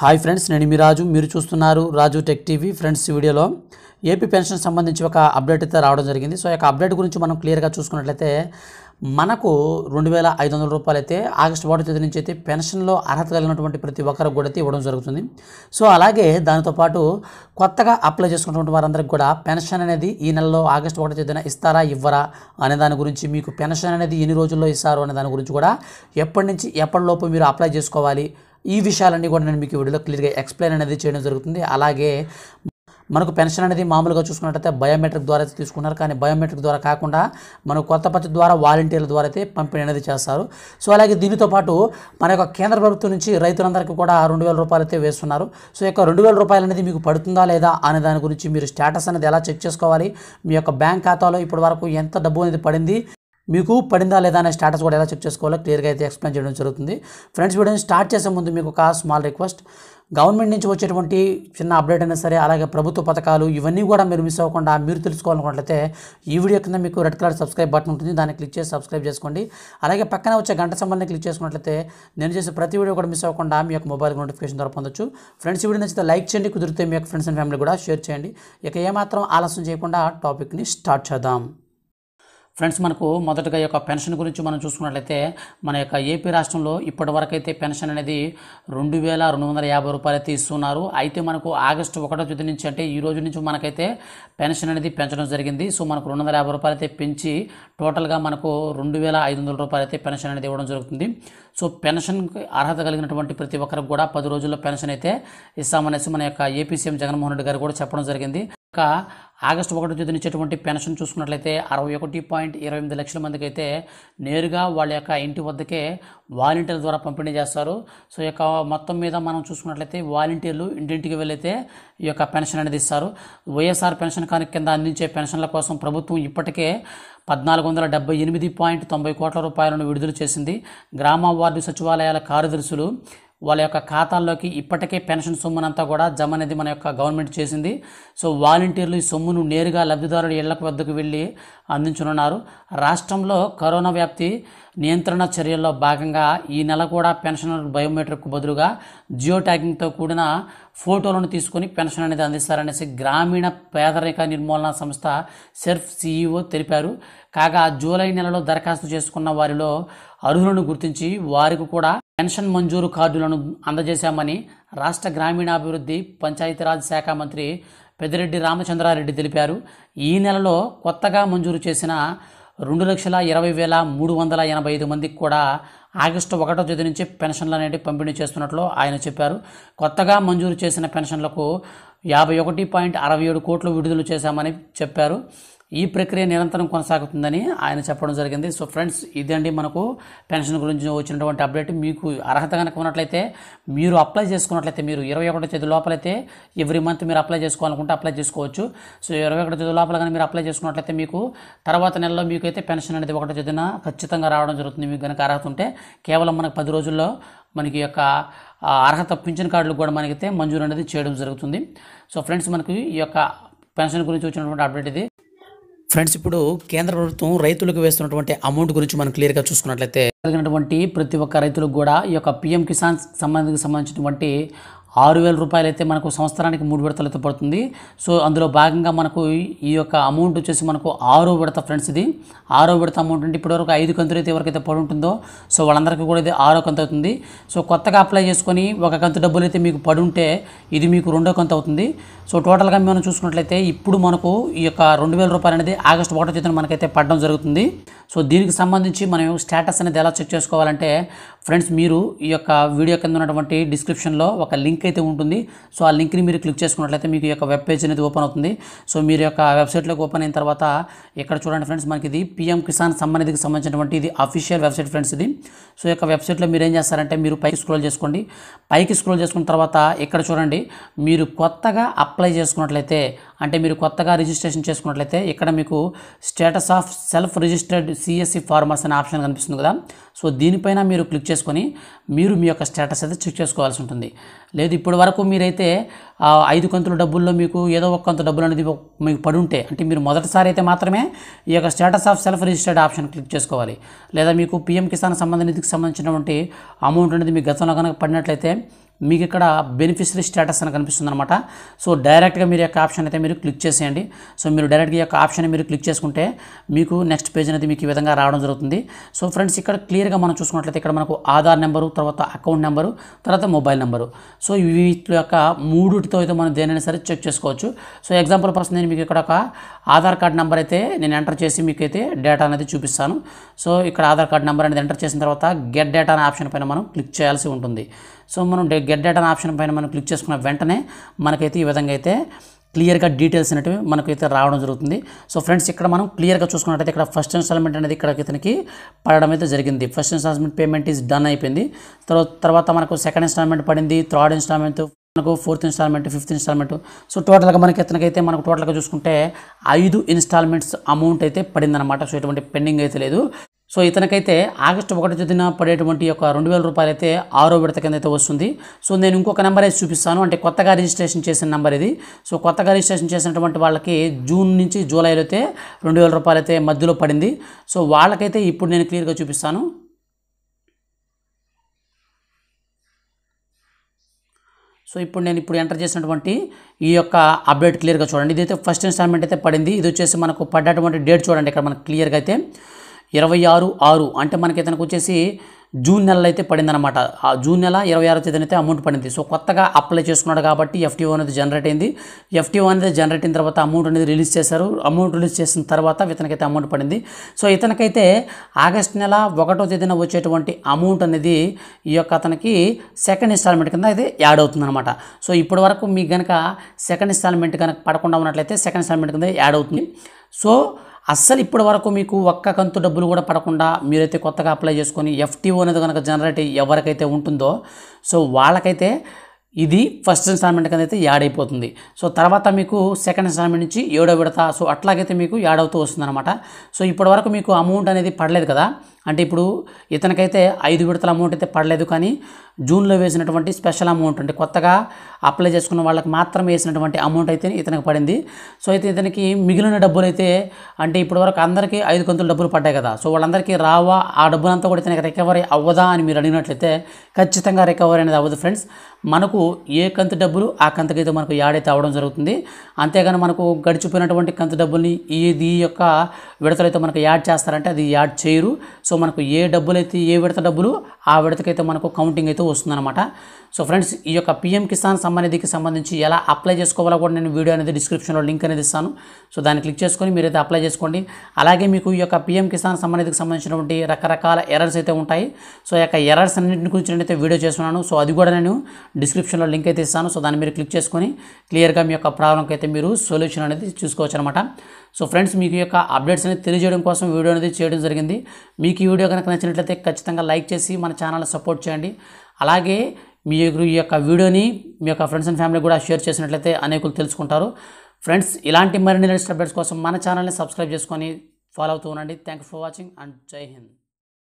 hi friends నేను మీ రాజు మీరు చూస్తున్నారు రాజు టెక్ టీవీ ఫ్రెండ్స్ వీడియోలో ఏపీ పెన్షన్ సంబంధించి ఒక అప్డేట్ అయితే రావడం జరిగింది సో ఈ యొక్క అప్డేట్ గురించి మనం క్లియర్గా చూసుకున్నట్లయితే మనకు రెండు వేల ఐదు వందల రూపాయలు అయితే ఆగస్టు ఒకటి తేదీ నుంచి అయితే పెన్షన్లో అర్హత కలిగినటువంటి ప్రతి ఒక్కరికి కూడా అయితే ఇవ్వడం జరుగుతుంది సో అలాగే దానితో పాటు కొత్తగా అప్లై చేసుకున్నటువంటి వారందరికి కూడా పెన్షన్ అనేది ఈ నెలలో ఆగస్టు ఒకటి తేదీన ఇస్తారా ఇవ్వరా అనే దాని గురించి మీకు పెన్షన్ అనేది ఎన్ని రోజుల్లో ఇస్తారు అనే దాని గురించి కూడా ఎప్పటి నుంచి ఎప్పటిలోపు మీరు అప్లై చేసుకోవాలి ఈ విషయాలన్నీ కూడా నేను మీకు వీడియోలో క్లియర్గా ఎక్స్ప్లెయిన్ అనేది చేయడం జరుగుతుంది అలాగే మనకు పెన్షన్ అనేది మామూలుగా చూసుకున్నట్టయితే బయోమెట్రిక్ ద్వారా అయితే తీసుకున్నారు కానీ బయోమెట్రిక్ ద్వారా కాకుండా మనకు కొత్త పత్రిక ద్వారా వాలంటీర్ల ద్వారా అయితే పంపిణీ అనేది చేస్తారు సో అలాగే దీనితో పాటు మన యొక్క కేంద్ర ప్రభుత్వం నుంచి రైతులందరికీ కూడా రెండు వేల రూపాయలు అయితే వేస్తున్నారు సో యొక్క రెండు వేల రూపాయలు అనేది మీకు పడుతుందా లేదా అనే దాని గురించి మీరు స్టేటస్ అనేది ఎలా చెక్ చేసుకోవాలి మీ యొక్క బ్యాంక్ ఖాతాలో ఇప్పటి వరకు ఎంత డబ్బు అనేది పడింది మీకు పడిందా లేదా అనే స్టేటస్ కూడా ఎలా చెక్ చేసుకోవాలో క్లియర్గా అయితే ఎక్స్ప్లెయిన్ చేయడం జరుగుతుంది ఫ్రెండ్స్ వీడియోని స్టార్ట్ చేసే ముందు మీకు ఒక స్మాల్ రిక్వెస్ట్ గవర్నమెంట్ నుంచి వచ్చేటువంటి చిన్న అప్డేట్ అయినా సరే అలాగే ప్రభుత్వ పథకాలు ఇవన్నీ కూడా మీరు మిస్ అవ్వకుండా మీరు తెలుసుకోవాలనుకున్నట్లయితే ఈ వీడియో కింద మీకు రెడ్ కలర్ సబ్స్క్రైబ్ బటన్ ఉంటుంది దాన్ని క్లిక్ చేసి సబ్స్క్రైబ్ చేసుకోండి అలాగే పక్కన వచ్చే గంట సంబంధం క్లిక్ చేసుకున్నట్లయితే నేను చేసే ప్రతి వీడియో కూడా మిస్ అవ్వకుండా మీ యొక్క మొబైల్ నోటిఫికేషన్ ద్వారా పొందొచ్చు ఫ్రెండ్స్ వీడియో నచ్చితే లైక్ చేయండి కుదిరితే మీ యొక్క ఫ్రెండ్స్ అండ్ ఫ్యామిలీ కూడా షేర్ చేయండి ఇక ఏమాత్రం ఆలస్యం చేయకుండా టాపిక్ని స్టార్ట్ చేద్దాం ఫ్రెండ్స్ మనకు మొదటగా యొక్క పెన్షన్ గురించి మనం చూసుకున్నట్లయితే మన యొక్క ఏపీ రాష్ట్రంలో ఇప్పటివరకైతే పెన్షన్ అనేది రెండు వేల రెండు వందల యాభై రూపాయలు అయితే ఇస్తున్నారు అయితే మనకు ఆగస్టు ఒకటో తేదీ నుంచి అంటే ఈ రోజు నుంచి మనకైతే పెన్షన్ అనేది పెంచడం జరిగింది సో మనకు రెండు వందల యాభై రూపాయలు అయితే పెంచి టోటల్గా మనకు రెండు వేల ఐదు వందల రూపాయలు అయితే పెన్షన్ అనేది ఇవ్వడం జరుగుతుంది సో పెన్షన్కి అర్హత కలిగినటువంటి ప్రతి ఒక్కరికి కూడా పది రోజుల్లో పెన్షన్ అయితే ఇస్తామనేసి మన యొక్క ఏపీ సీఎం జగన్మోహన్ రెడ్డి గారు కూడా చెప్పడం జరిగింది ఆగస్టు ఒకటో తేదీన ఇచ్చేటువంటి పెన్షన్ చూసుకున్నట్లయితే అరవై ఒకటి పాయింట్ ఇరవై ఎనిమిది లక్షల మందికి అయితే నేరుగా వాళ్ళ యొక్క ఇంటి వద్దకే వాలంటీర్ల ద్వారా పంపిణీ చేస్తారు సో యొక్క మొత్తం మీద మనం చూసుకున్నట్లయితే వాలంటీర్లు ఇంటింటికి వెళ్ళైతే ఈ యొక్క పెన్షన్ అనేది ఇస్తారు వైఎస్ఆర్ పెన్షన్ కానీ కింద అందించే పెన్షన్ల కోసం ప్రభుత్వం ఇప్పటికే పద్నాలుగు వందల డెబ్బై ఎనిమిది పాయింట్ తొంభై కోట్ల రూపాయలను విడుదల చేసింది గ్రామ వార్డు సచివాలయాల కార్యదర్శులు వాళ్ళ యొక్క ఖాతాల్లోకి ఇప్పటికే పెన్షన్ సొమ్మునంతా కూడా జమ అనేది మన యొక్క గవర్నమెంట్ చేసింది సో వాలంటీర్లు ఈ సొమ్మును నేరుగా లబ్ధిదారుడి ఇళ్లకు వద్దకు వెళ్ళి అందించనున్నారు రాష్ట్రంలో కరోనా వ్యాప్తి నియంత్రణ చర్యల్లో భాగంగా ఈ నెల కూడా పెన్షనర్ బయోమెట్రిక్ బదులుగా జియో ట్యాగింగ్తో కూడిన ఫోటోలను తీసుకుని పెన్షన్ అనేది అందిస్తారనేసి గ్రామీణ పేదరిక నిర్మూలన సంస్థ సెర్ఫ్ సిఇఓ తెలిపారు కాగా జూలై నెలలో దరఖాస్తు చేసుకున్న వారిలో అర్హులను గుర్తించి వారికి కూడా పెన్షన్ మంజూరు కార్డులను అందజేశామని రాష్ట్ర గ్రామీణాభివృద్ధి పంచాయతీరాజ్ శాఖ మంత్రి పెద్దిరెడ్డి రామచంద్రారెడ్డి తెలిపారు ఈ నెలలో కొత్తగా మంజూరు చేసిన రెండు లక్షల ఇరవై వేల మూడు వందల ఎనభై ఐదు మందికి కూడా ఆగస్టు ఒకటో తేదీ నుంచి పెన్షన్లు అనేవి పంపిణీ చేస్తున్నట్లు ఆయన చెప్పారు కొత్తగా మంజూరు చేసిన పెన్షన్లకు యాభై ఒకటి పాయింట్ అరవై ఏడు కోట్లు విడుదల చేశామని చెప్పారు ఈ ప్రక్రియ నిరంతరం కొనసాగుతుందని ఆయన చెప్పడం జరిగింది సో ఫ్రెండ్స్ ఇదండి మనకు పెన్షన్ గురించి వచ్చినటువంటి అప్డేట్ మీకు అర్హత కనుక ఉన్నట్లయితే మీరు అప్లై చేసుకున్నట్లయితే మీరు ఇరవై ఒకటో తేదీ లోపలైతే ఎవ్రీ మంత్ మీరు అప్లై చేసుకోవాలనుకుంటే అప్లై చేసుకోవచ్చు సో ఇరవై ఒకటో తేదీ లోపల కానీ మీరు అప్లై చేసుకున్నట్లయితే మీకు తర్వాత నెలలో మీకైతే పెన్షన్ అనేది ఒకటో తేదీన ఖచ్చితంగా రావడం జరుగుతుంది మీకు కనుక అర్హత ఉంటే కేవలం మనకు పది రోజుల్లో మనకి యొక్క అర్హత పింఛన్ కార్డులు కూడా మనకైతే మంజూరు అనేది చేయడం జరుగుతుంది సో ఫ్రెండ్స్ మనకి ఈ యొక్క పెన్షన్ గురించి వచ్చినటువంటి అప్డేట్ ఇది ఫ్రెండ్స్ ఇప్పుడు కేంద్ర ప్రభుత్వం రైతులకు వేస్తున్నటువంటి అమౌంట్ గురించి మనం క్లియర్గా చూసుకున్నట్లయితే కలిగినటువంటి ప్రతి ఒక్క రైతులకు కూడా ఈ యొక్క పిఎం కిసాన్ సంబంధించి సంబంధించినటువంటి ఆరు వేల రూపాయలు అయితే మనకు సంవత్సరానికి మూడు విడతలతో పడుతుంది సో అందులో భాగంగా మనకు ఈ యొక్క అమౌంట్ వచ్చేసి మనకు ఆరో విడత ఫ్రెండ్స్ ఇది ఆరో విడత అమౌంట్ అంటే ఇప్పటివరకు ఐదు కంతులు అయితే ఎవరికైతే పడి ఉంటుందో సో వాళ్ళందరికీ కూడా ఇది ఆరో కంతు అవుతుంది సో కొత్తగా అప్లై చేసుకొని ఒక కంతు డబ్బులు అయితే మీకు పడి ఉంటే ఇది మీకు రెండో కంతు అవుతుంది సో టోటల్గా మనం చూసుకున్నట్లయితే ఇప్పుడు మనకు ఈ యొక్క రెండు వేల రూపాయలు అనేది ఆగస్టు ఒకటో తేదీన మనకైతే పడడం జరుగుతుంది సో దీనికి సంబంధించి మనం స్టేటస్ అనేది ఎలా చెక్ చేసుకోవాలంటే ఫ్రెండ్స్ మీరు ఈ యొక్క వీడియో కింద ఉన్నటువంటి డిస్క్రిప్షన్లో ఒక లింక్ అయితే ఉంటుంది సో ఆ లింక్ని మీరు క్లిక్ చేసుకున్నట్లయితే మీకు యొక్క వెబ్ పేజ్ అనేది ఓపెన్ అవుతుంది సో మీరు యొక్క వెబ్సైట్లోకి ఓపెన్ అయిన తర్వాత ఇక్కడ చూడండి ఫ్రెండ్స్ మనకి ఇది పిఎం కిసాన్ సమ్మాన్ సంబంధించినటువంటి ఇది అఫీషియల్ వెబ్సైట్ ఫ్రెండ్స్ ఇది సో యొక్క వెబ్సైట్లో మీరు ఏం చేస్తారంటే మీరు పైకి స్క్రోల్ చేసుకోండి పైకి స్క్రోల్ చేసుకున్న తర్వాత ఇక్కడ చూడండి మీరు కొత్తగా అప్లై చేసుకున్నట్లయితే అంటే మీరు కొత్తగా రిజిస్ట్రేషన్ చేసుకున్నట్లయితే ఇక్కడ మీకు status of self registered CSC farmers అనే ఆప్షన్ కనిపిస్తుంది కదా సో దీనిపైన మీరు క్లిక్ చేసుకొని మీరు మీ యొక్క స్టేటస్ అయితే చెక్ చేసుకోవాల్సి ఉంటుంది లేదు ఇప్పటి వరకు మీరైతే ఐదు కంతుల డబ్బుల్లో మీకు ఏదో ఒక కంత డబ్బులు అనేది మీకు పడి ఉంటే అంటే మీరు మొదటిసారి అయితే మాత్రమే ఈ యొక్క status of self registered option click చేసుకోవాలి లేదా మీకు పీఎం కిసాన్ సంబంధ నిధికి సంబంధించినటువంటి అమౌంట్ అనేది మీ గతంలో కనుక పడినట్లయితే మీకు ఇక్కడ బెనిఫిషరీ స్టేటస్ అని కనిపిస్తుంది అనమాట సో డైరెక్ట్గా మీరు యొక్క ఆప్షన్ అయితే మీరు క్లిక్ చేసేయండి సో మీరు డైరెక్ట్గా యొక్క ఆప్షన్ మీరు క్లిక్ చేసుకుంటే మీకు నెక్స్ట్ పేజ్ అనేది మీకు ఈ విధంగా రావడం జరుగుతుంది సో ఫ్రెండ్స్ ఇక్కడ క్లియర్గా మనం చూసుకున్నట్లయితే ఇక్కడ మనకు ఆధార్ నెంబరు తర్వాత అకౌంట్ నెంబరు తర్వాత మొబైల్ నెంబరు సో వీటి యొక్క మూడుటితో అయితే మనం దేనైనా సరే చెక్ చేసుకోవచ్చు సో ఎగ్జాంపుల్ పర్సన్ నేను మీకు ఇక్కడ ఒక ఆధార్ కార్డ్ నెంబర్ అయితే నేను ఎంటర్ చేసి మీకైతే డేటా అనేది చూపిస్తాను సో ఇక్కడ ఆధార్ కార్డ్ నెంబర్ అనేది ఎంటర్ చేసిన తర్వాత గెట్ డేటా అనే ఆప్షన్ పైన మనం క్లిక్ చేయాల్సి ఉంటుంది సో మనం గెట్ డేటా ఆప్షన్ పైన మనం క్లిక్ చేసుకున్న వెంటనే మనకైతే ఈ విధంగా అయితే క్లియర్గా డీటెయిల్స్ అనేవి మనకైతే రావడం జరుగుతుంది సో ఫ్రెండ్స్ ఇక్కడ మనం క్లియర్గా చూసుకున్నట్టయితే ఇక్కడ ఫస్ట్ ఇన్స్టాల్మెంట్ అనేది ఇక్కడ ఇతనికి పడడం అయితే జరిగింది first installment payment is done అయిపోయింది తర్వాత తర్వాత మనకు సెకండ్ ఇన్స్టాల్మెంట్ పడింది థర్డ్ ఇన్స్టాల్మెంట్ మనకు fourth installment fifth installment so టోటల్గా మనకి ఇతనికైతే మనకు టోటల్గా చూసుకుంటే ఐదు ఇన్స్టాల్మెంట్స్ అమౌంట్ అయితే పడిందనమాట సో ఎటువంటి పెండింగ్ అయితే లేదు సో ఇతనికైతే ఆగస్టు ఒకటి తేదీన పడేటువంటి యొక్క రెండు వేల రూపాయలు అయితే ఆరో విడత కింద అయితే వస్తుంది సో నేను ఇంకొక నెంబర్ అయితే చూపిస్తాను అంటే కొత్తగా రిజిస్ట్రేషన్ చేసిన నెంబర్ ఇది సో కొత్తగా రిజిస్ట్రేషన్ చేసినటువంటి వాళ్ళకి జూన్ నుంచి జూలైలో అయితే రెండు వేల రూపాయలు అయితే మధ్యలో పడింది సో వాళ్ళకైతే ఇప్పుడు నేను క్లియర్గా చూపిస్తాను సో ఇప్పుడు నేను ఇప్పుడు ఎంటర్ చేసినటువంటి ఈ యొక్క అప్డేట్ క్లియర్గా చూడండి ఇదైతే ఫస్ట్ ఇన్స్టాల్మెంట్ అయితే పడింది ఇది వచ్చేసి మనకు పడ్డటువంటి డేట్ చూడండి ఇక్కడ మనకు క్లియర్గా అయితే ఇరవై ఆరు ఆరు అంటే మనకి ఇతనికి వచ్చేసి జూన్ నెలలో అయితే పడిందనమాట ఆ జూన్ నెల ఇరవై ఆరో తేదీన అయితే అమౌంట్ పడింది సో కొత్తగా అప్లై చేసుకున్నాడు కాబట్టి ఎఫ్టీఓ అనేది జనరేట్ అయింది ఎఫ్టీఓ అనేది జనరేట్ అయిన తర్వాత అమౌంట్ అనేది రిలీజ్ చేశారు అమౌంట్ రిలీజ్ చేసిన తర్వాత ఇతనికైతే అమౌంట్ పడింది సో ఇతనికైతే ఆగస్ట్ నెల ఒకటో తేదీన వచ్చేటువంటి అమౌంట్ అనేది ఈ యొక్క అతనికి సెకండ్ ఇన్స్టాల్మెంట్ కింద అయితే యాడ్ అవుతుందనమాట సో ఇప్పటి వరకు మీకు కనుక సెకండ్ ఇన్స్టాల్మెంట్ కనుక పడకుండా ఉన్నట్లయితే సెకండ్ ఇన్స్టాల్మెంట్ కింద యాడ్ అవుతుంది సో అస్సలు ఇప్పటి వరకు మీకు ఒక్క కంతు డబ్బులు కూడా పడకుండా మీరైతే కొత్తగా అప్లై చేసుకొని ఎఫ్టీఓ అనేది కనుక జనరేట్ ఎవరికైతే ఉంటుందో సో వాళ్ళకైతే ఇది ఫస్ట్ ఇన్స్టాల్మెంట్ కింద అయితే యాడ్ అయిపోతుంది సో తర్వాత మీకు సెకండ్ ఇన్స్టాల్మెంట్ నుంచి ఏడో విడత సో అట్లాగైతే మీకు యాడ్ అవుతూ వస్తుందన్నమాట సో ఇప్పటి వరకు మీకు అమౌంట్ అనేది పడలేదు కదా అంటే ఇప్పుడు ఇతనికైతే ఐదు విడతల అమౌంట్ అయితే పడలేదు కానీ జూన్లో వేసినటువంటి స్పెషల్ అమౌంట్ అంటే కొత్తగా అప్లై చేసుకున్న వాళ్ళకి మాత్రమే వేసినటువంటి అమౌంట్ అయితే ఇతనికి పడింది సో అయితే ఇతనికి మిగిలిన డబ్బులు అయితే అంటే ఇప్పటివరకు అందరికీ ఐదు కంతులు డబ్బులు పడ్డాయి కదా సో వాళ్ళందరికీ రావా ఆ డబ్బులంతా కూడా ఇతనికి రికవరీ అవ్వదా అని మీరు అడిగినట్లయితే ఖచ్చితంగా రికవరీ అనేది అవ్వదు ఫ్రెండ్స్ మనకు ఏ కంతు డబ్బులు ఆ కంతకైతే మనకు యాడైతే అవ్వడం జరుగుతుంది అంతేగాని మనకు గడిచిపోయినటువంటి కంతు డబ్బుల్ని ఇది యొక్క విడతలైతే మనకు యాడ్ చేస్తారంటే అది యాడ్ చేయరు సో మనకు ఏ డబ్బులైతే ఏ విడత డబ్బులు ఆ విడతకైతే మనకు కౌంటింగ్ అయితే వస్తుందన్నమాట సో ఫ్రెండ్స్ ఈ యొక్క పిఎం కిసాన్ సంబంధికి సంబంధించి ఎలా అప్లై చేసుకోవాలో కూడా నేను వీడియో అనేది డిస్క్రిప్షన్లో లింక్ అనేది ఇస్తాను సో దాన్ని క్లిక్ చేసుకొని మీరైతే అప్లై చేసుకోండి అలాగే మీకు ఈ యొక్క పిఎం కిసాన్ సంబంధికి సంబంధించినటువంటి రకరకాల ఎర్రర్స్ అయితే ఉంటాయి సో యొక్క ఎర్రర్స్ అన్నింటి గురించి నేనైతే వీడియో చేస్తున్నాను సో అది కూడా నేను డిస్క్రిప్షన్లో లింక్ అయితే ఇస్తాను సో దాన్ని మీరు క్లిక్ చేసుకొని క్లియర్గా మీ యొక్క ప్రాబ్లంకి అయితే మీరు సొల్యూషన్ అనేది చూసుకోవచ్చు అనమాట సో ఫ్రెండ్స్ మీకు యొక్క అప్డేట్స్ అనేది తెలియజేయడం కోసం వీడియో అనేది చేయడం జరిగింది మీకు ఈ వీడియో కనుక నచ్చినట్లయితే ఖచ్చితంగా లైక్ చేసి మన ఛానల్ సపోర్ట్ చేయండి అలాగే మీరు ఈ యొక్క వీడియోని మీ యొక్క ఫ్రెండ్స్ అండ్ ఫ్యామిలీ కూడా షేర్ చేసినట్లయితే అనేకులు తెలుసుకుంటారు ఫ్రెండ్స్ ఇలాంటి మరిన్ని లెటెస్ట్ అప్డేట్స్ కోసం మన ఛానల్ని సబ్స్క్రైబ్ చేసుకొని ఫాలో అవుతూ ఉండండి థ్యాంక్ ఫర్ వాచింగ్ అండ్ జై హింద్